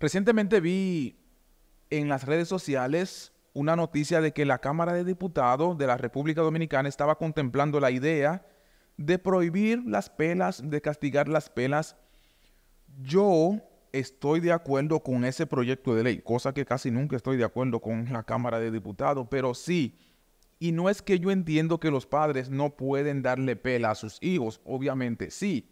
Recientemente vi en las redes sociales una noticia de que la Cámara de Diputados de la República Dominicana estaba contemplando la idea de prohibir las pelas, de castigar las pelas. Yo estoy de acuerdo con ese proyecto de ley, cosa que casi nunca estoy de acuerdo con la Cámara de Diputados, pero sí, y no es que yo entiendo que los padres no pueden darle pela a sus hijos, obviamente sí,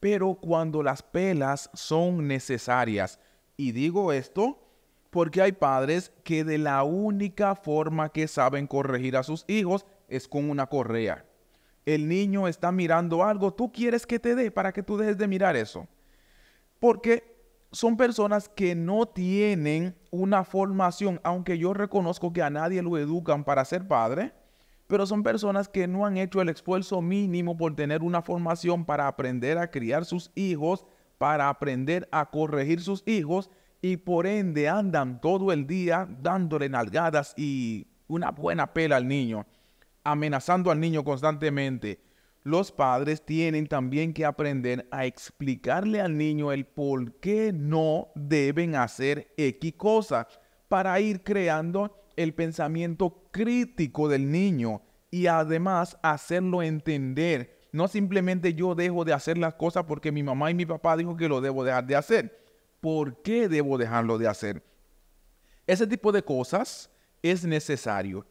pero cuando las pelas son necesarias, y digo esto porque hay padres que de la única forma que saben corregir a sus hijos es con una correa. El niño está mirando algo, tú quieres que te dé para que tú dejes de mirar eso. Porque son personas que no tienen una formación, aunque yo reconozco que a nadie lo educan para ser padre, pero son personas que no han hecho el esfuerzo mínimo por tener una formación para aprender a criar sus hijos para aprender a corregir sus hijos y por ende andan todo el día dándole nalgadas y una buena pela al niño, amenazando al niño constantemente. Los padres tienen también que aprender a explicarle al niño el por qué no deben hacer X cosa para ir creando el pensamiento crítico del niño y además hacerlo entender no simplemente yo dejo de hacer las cosas porque mi mamá y mi papá dijo que lo debo dejar de hacer. ¿Por qué debo dejarlo de hacer? Ese tipo de cosas es necesario.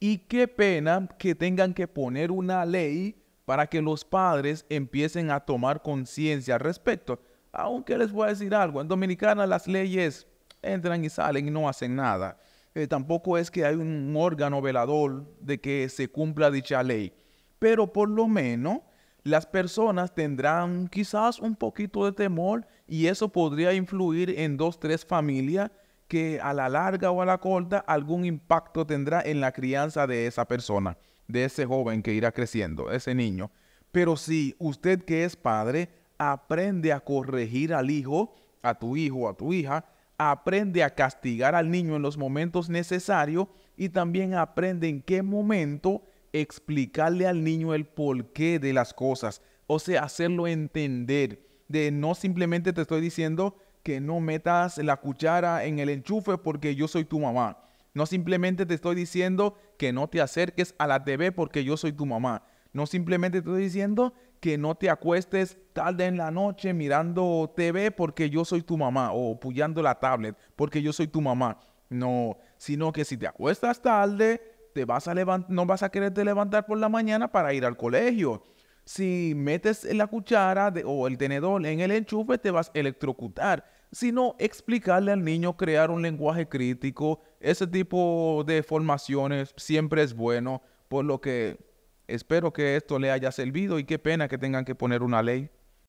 Y qué pena que tengan que poner una ley para que los padres empiecen a tomar conciencia al respecto. Aunque les voy a decir algo, en Dominicana las leyes entran y salen y no hacen nada. Eh, tampoco es que hay un órgano velador de que se cumpla dicha ley. Pero por lo menos las personas tendrán quizás un poquito de temor y eso podría influir en dos, tres familias que a la larga o a la corta algún impacto tendrá en la crianza de esa persona, de ese joven que irá creciendo, ese niño. Pero si usted que es padre aprende a corregir al hijo, a tu hijo, a tu hija, aprende a castigar al niño en los momentos necesarios y también aprende en qué momento explicarle al niño el porqué de las cosas, o sea, hacerlo entender, de no simplemente te estoy diciendo que no metas la cuchara en el enchufe porque yo soy tu mamá. No simplemente te estoy diciendo que no te acerques a la TV porque yo soy tu mamá. No simplemente te estoy diciendo que no te acuestes tarde en la noche mirando TV porque yo soy tu mamá o puyando la tablet porque yo soy tu mamá. No, sino que si te acuestas tarde, te vas a no vas a quererte levantar por la mañana para ir al colegio. Si metes la cuchara o el tenedor en el enchufe, te vas a electrocutar. Si no, explicarle al niño, crear un lenguaje crítico, ese tipo de formaciones siempre es bueno, por lo que espero que esto le haya servido y qué pena que tengan que poner una ley.